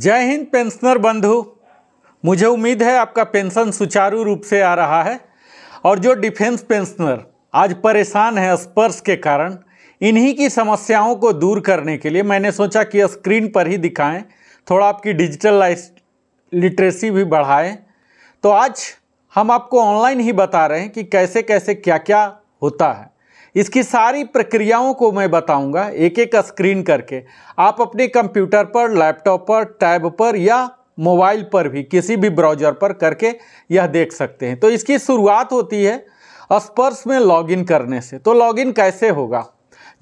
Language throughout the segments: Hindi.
जय हिंद पेंशनर बंधु मुझे उम्मीद है आपका पेंशन सुचारू रूप से आ रहा है और जो डिफेंस पेंशनर आज परेशान है स्पर्श के कारण इन्हीं की समस्याओं को दूर करने के लिए मैंने सोचा कि स्क्रीन पर ही दिखाएं थोड़ा आपकी डिजिटल लाइफ लिटरेसी भी बढ़ाएं तो आज हम आपको ऑनलाइन ही बता रहे हैं कि कैसे कैसे क्या क्या होता है इसकी सारी प्रक्रियाओं को मैं बताऊंगा एक एक स्क्रीन करके आप अपने कंप्यूटर पर लैपटॉप पर टैब पर या मोबाइल पर भी किसी भी ब्राउजर पर करके यह देख सकते हैं तो इसकी शुरुआत होती है स्पर्श में लॉगिन करने से तो लॉगिन कैसे होगा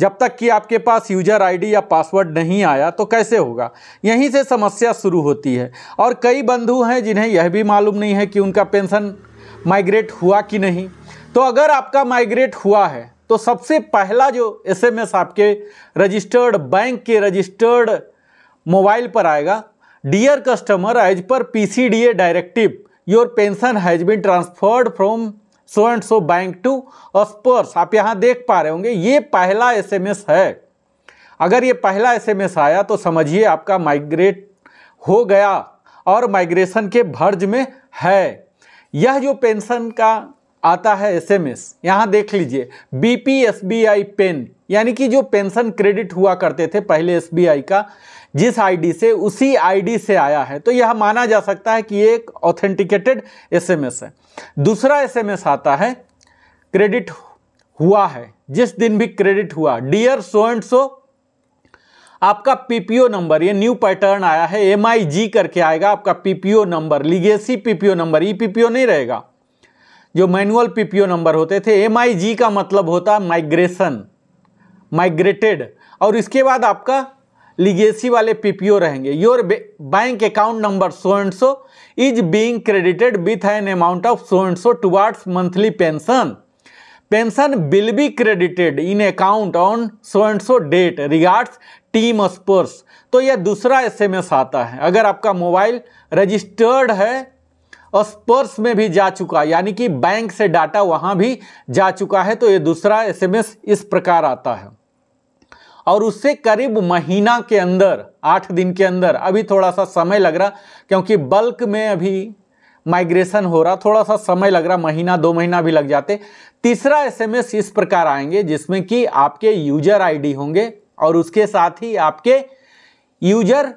जब तक कि आपके पास यूजर आईडी या पासवर्ड नहीं आया तो कैसे होगा यहीं से समस्या शुरू होती है और कई बंधु हैं जिन्हें यह भी मालूम नहीं है कि उनका पेंशन माइग्रेट हुआ कि नहीं तो अगर आपका माइग्रेट हुआ है तो सबसे पहला जो एसएमएस आपके रजिस्टर्ड बैंक के रजिस्टर्ड मोबाइल पर आएगा dear customer as per PCDA directive your pension has been transferred from so and so bank to ऑस्पर्स आप यहाँ देख पा रहे होंगे ये पहला एसएमएस है अगर ये पहला एसएमएस आया तो समझिए आपका माइग्रेट हो गया और माइग्रेशन के भर्ज में है यह जो पेंशन का आता है एसएमएस यहाँ देख लीजिए बीपीएसबीआई पेन यानी कि जो पेंशन क्रेडिट हुआ करते थे पहले एसबीआई का जिस आईडी से उसी आईडी से आया है तो यह माना जा सकता है कि एक ऑथेंटिकेटेड एसएमएस है दूसरा एसएमएस आता है क्रेडिट हुआ है जिस दिन भी क्रेडिट हुआ डियर सो एंड सो आपका पीपीओ नंबर ये न्यू पैटर्न आया है एमआईजी करके आएगा आपका PPO number legacy PPO number e PPO नहीं रहेगा जो मैनुअल पीपीओ नंबर होते थे जी का मतलब होता माइग्रेशन माइग्रेटेड और इसके बाद आपका लिगेसी वाले पीपीओ रहेंगे your bank account number so and so is being credited with an amount of so and so towards monthly pension pension will be credited in account on so and so date regards team sports तो यह दूसरा एसएमएस आता है अगर आपका मोबाइल रजिस्टर्ड है और स्पर्स में भी जा चुका यानी कि बैंक से डाटा वहां भी जा चुका है तो ये दूसरा एसएमएस इस प्रकार आता है और उससे करीब महीना के अंदर आठ दिन के अंदर अभी थोड़ा सा समय लग रहा क्योंकि बल्क में अभी माइग्रेशन हो रहा थोड़ा सा समय लग रहा महीना दो महीना भी लग जाते तीसरा एसएमएस इस प्रकार आएंगे जिसमें कि आपके यूजर आईडी होंगे और उसके साथ ही आपके यूजर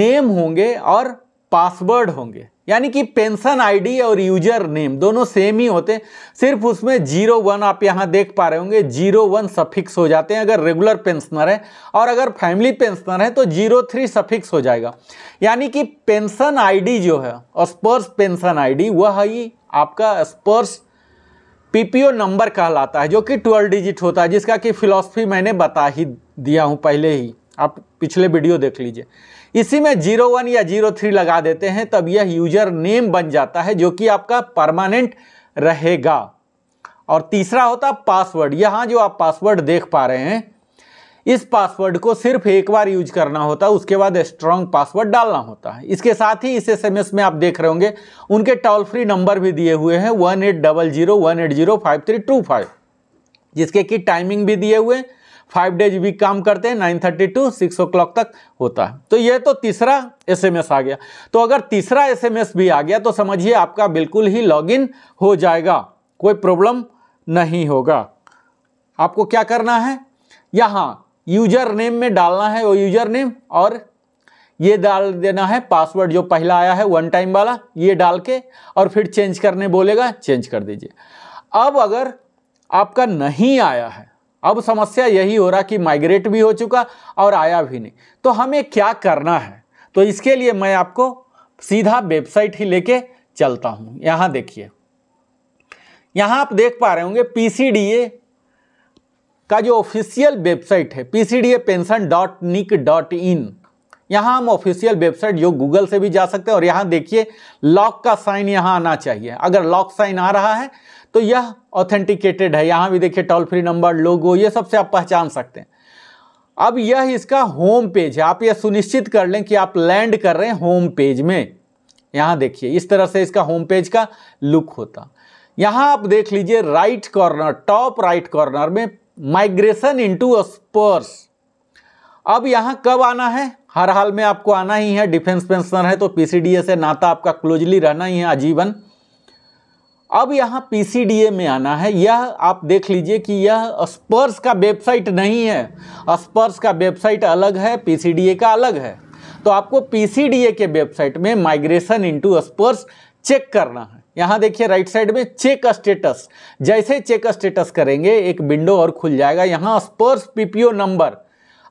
नेम होंगे और पासवर्ड होंगे यानी कि पेंशन आईडी और यूजर नेम दोनों सेम ही होते हैं सिर्फ उसमें जीरो वन आप यहाँ देख पा रहे होंगे जीरो वन सफिक्स हो जाते हैं अगर रेगुलर पेंशनर है और अगर फैमिली पेंशनर है तो जीरो थ्री सफिक्स हो जाएगा यानी कि पेंशन आईडी जो है और स्पर्स पेंशन आईडी वह ही आपका स्पर्स पीपीओ नंबर कहलाता है जो कि ट्वेल्व डिजिट होता है जिसका कि फिलोसफी मैंने बता ही दिया हूँ पहले ही आप पिछले वीडियो देख लीजिए इसी में जीरो वन या जीरो थ्री लगा देते हैं तब यह यूजर नेम बन जाता है जो कि आपका परमानेंट रहेगा और तीसरा होता पासवर्ड यहाँ जो आप पासवर्ड देख पा रहे हैं इस पासवर्ड को सिर्फ एक बार यूज करना होता है उसके बाद स्ट्रॉन्ग पासवर्ड डालना होता है इसके साथ ही इस एस में आप देख रहे होंगे उनके टोल फ्री नंबर भी दिए हुए हैं one eight double zero one eight zero five three two five जिसके कि टाइमिंग भी दिए हुए हैं फाइव डेज वीक काम करते हैं nine thirty to six o'clock तक होता है तो ये तो तीसरा एसएमएस आ गया तो अगर तीसरा एसएमएस भी आ गया तो समझिए आपका बिल्कुल ही लॉगिन हो जाएगा कोई प्रॉब्लम नहीं होगा आपको क्या करना है यहाँ यूजर नेम में डालना है वो यूजर नेम और ये डाल देना है पासवर्ड जो पहला आया है वन टाइम वाला ये डाल के और फिर चेंज करने बोलेगा चेंज कर दीजिए अब अगर आपका नहीं आया है अब समस्या यही हो रहा कि माइग्रेट भी हो चुका और आया भी नहीं तो हमें क्या करना है तो इसके लिए मैं आपको सीधा वेबसाइट ही लेके चलता हूँ यहाँ देखिए यहाँ आप देख पा रहे होंगे पीसीडीए का जो ऑफिशियल वेबसाइट है P pension dot nic dot in यहाँ हम ऑफिशियल वेबसाइट जो गूगल से भी जा सकते हैं और यहाँ देखिए लॉक का साइन यहाँ आना चाहिए अगर लॉक साइन आ रहा है तो यह ऑथेंटिकेटेड है यहाँ भी देखिए टोल फ्री नंबर लोगो ये सबसे आप पहचान सकते हैं अब यह इसका होम पेज है आप यह सुनिश्चित कर लें कि आप लैंड कर रहे हैं होम पेज में यहाँ देखिए इस तरह से इसका होम पेज का लुक होता यहाँ आप देख लीजिए right corner top right corner में माइग्रेशन इनटू स्पर्स अब यहाँ कब आना है हर हाल में आपको आना ही है डिफेंस पेंशनर है तो पीसीडीए से नाता आपका क्लोजली रहना ही है आजीवन अब यहाँ पी में आना है यह आप देख लीजिए कि यह स्पर्स का वेबसाइट नहीं है स्पर्स का वेबसाइट अलग है पीसीडीए का अलग है तो आपको पीसीडीए के वेबसाइट में माइग्रेशन इनटू स्पर्स चेक करना है यहाँ देखिए राइट साइड में चेक स्टेटस जैसे चेक स्टेटस करेंगे एक विंडो और खुल जाएगा यहाँ स्पर्स पीपीओ नंबर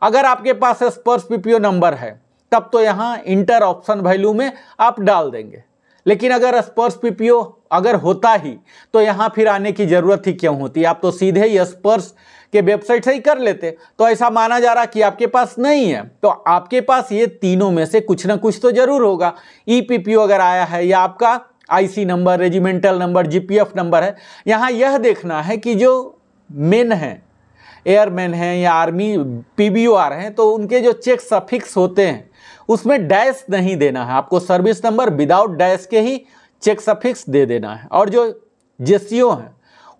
अगर आपके पास स्पर्स पीपीओ नंबर है तब तो यहाँ इंटर ऑप्शन वैल्यू में आप डाल देंगे लेकिन अगर स्पर्स पीपीओ अगर होता ही तो यहाँ फिर आने की ज़रूरत ही क्यों होती आप तो सीधे ही स्पर्श के वेबसाइट से ही कर लेते तो ऐसा माना जा रहा कि आपके पास नहीं है तो आपके पास ये तीनों में से कुछ ना कुछ तो ज़रूर होगा ई e अगर आया है या आपका IC number regimental number GPF number है यहाँ यह देखना है कि जो मेन हैं एयरमैन हैं या आर्मी आर हैं तो उनके जो चेक सफिक्स होते हैं उसमें डैश नहीं देना है आपको सर्विस नंबर विदाउट डैश के ही चेक सफिक्स दे देना है और जो ओ हैं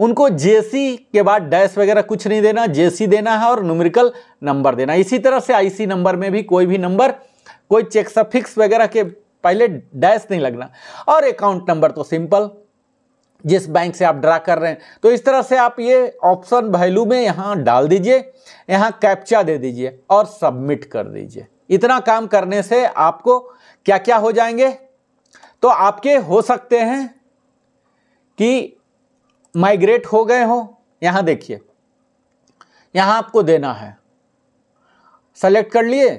उनको सी के बाद डैश वगैरह कुछ नहीं देना सी देना है और न्यूमेरिकल नंबर देना इसी तरह से सी नंबर में भी कोई भी नंबर कोई चेक सफिक्स वगैरह के पहले डैश नहीं लगना और अकाउंट नंबर तो सिंपल जिस बैंक से आप ड्रा कर रहे हैं तो इस तरह से आप ये ऑप्शन वैल्यू में यहाँ डाल दीजिए यहाँ कैप्चा दे दीजिए और सबमिट कर दीजिए इतना काम करने से आपको क्या क्या हो जाएंगे तो आपके हो सकते हैं कि माइग्रेट हो गए हो यहां देखिए यहां आपको देना है सेलेक्ट कर लिए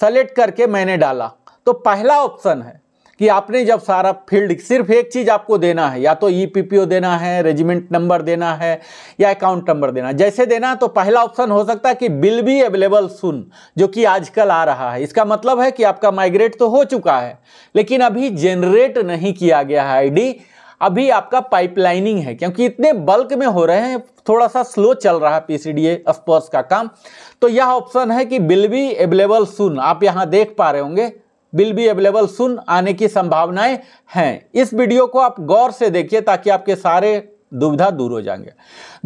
सेलेक्ट करके मैंने डाला तो पहला ऑप्शन है कि आपने जब सारा फील्ड सिर्फ एक चीज़ आपको देना है या तो ई e पी देना है रेजिमेंट नंबर देना है या अकाउंट नंबर देना है जैसे देना तो पहला ऑप्शन हो सकता है कि बिल भी अवेलेबल सुन जो कि आजकल आ रहा है इसका मतलब है कि आपका माइग्रेट तो हो चुका है लेकिन अभी जेनरेट नहीं किया गया है आईडी अभी आपका पाइपलाइनिंग है क्योंकि इतने बल्क में हो रहे हैं थोड़ा सा स्लो चल रहा है पीसीडीए स्पर्स का काम तो यह ऑप्शन है कि बिल भी अवेलेबल सुन आप यहां देख पा रहे होंगे विल बी अवेलेबल सुन आने की संभावनाएं हैं इस वीडियो को आप गौर से देखिए ताकि आपके सारे दुविधा दूर हो जाएंगे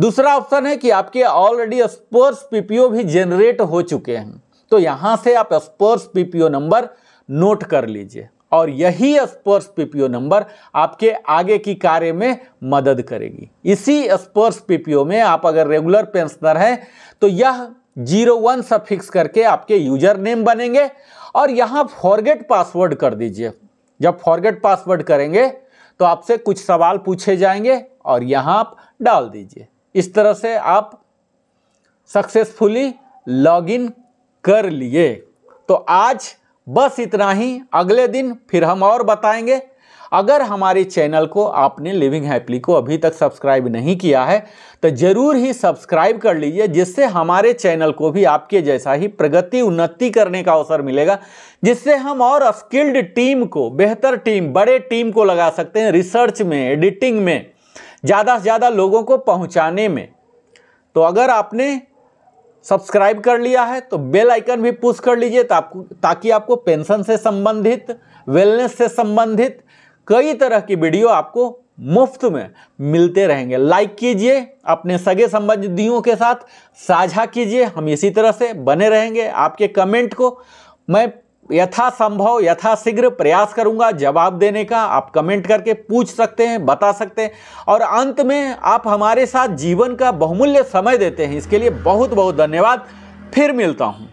दूसरा ऑप्शन है कि आपके ऑलरेडी स्पोर्ट्स पीपीओ भी जनरेट हो चुके हैं तो यहां से आप स्पोर्ट्स पीपीओ नंबर नोट कर लीजिए और यही स्पोर्ट्स पीपीओ नंबर आपके आगे की कार्य में मदद करेगी इसी स्पोर्ट्स पीपीओ में आप अगर रेगुलर पेंशनर हैं तो यह जीरो वन सब फिक्स करके आपके यूजर नेम बनेंगे और यहाँ फॉरगेट पासवर्ड कर दीजिए जब फॉरगेट पासवर्ड करेंगे तो आपसे कुछ सवाल पूछे जाएंगे और यहाँ आप डाल दीजिए इस तरह से आप सक्सेसफुली लॉगिन कर लिए तो आज बस इतना ही अगले दिन फिर हम और बताएंगे अगर हमारे चैनल को आपने लिविंग हैप्पली को अभी तक सब्सक्राइब नहीं किया है तो ज़रूर ही सब्सक्राइब कर लीजिए जिससे हमारे चैनल को भी आपके जैसा ही प्रगति उन्नति करने का अवसर मिलेगा जिससे हम और स्किल्ड टीम को बेहतर टीम बड़े टीम को लगा सकते हैं रिसर्च में एडिटिंग में ज़्यादा से ज़्यादा लोगों को पहुँचाने में तो अगर आपने सब्सक्राइब कर लिया है तो बेल आइकन भी पुश कर लीजिए ताकि आपको पेंशन से संबंधित वेलनेस से संबंधित कई तरह की वीडियो आपको मुफ्त में मिलते रहेंगे लाइक कीजिए अपने सगे संबंधियों के साथ साझा कीजिए हम इसी तरह से बने रहेंगे आपके कमेंट को मैं यथासंभव यथाशीघ्र प्रयास करूंगा जवाब देने का आप कमेंट करके पूछ सकते हैं बता सकते हैं और अंत में आप हमारे साथ जीवन का बहुमूल्य समय देते हैं इसके लिए बहुत बहुत धन्यवाद फिर मिलता हूँ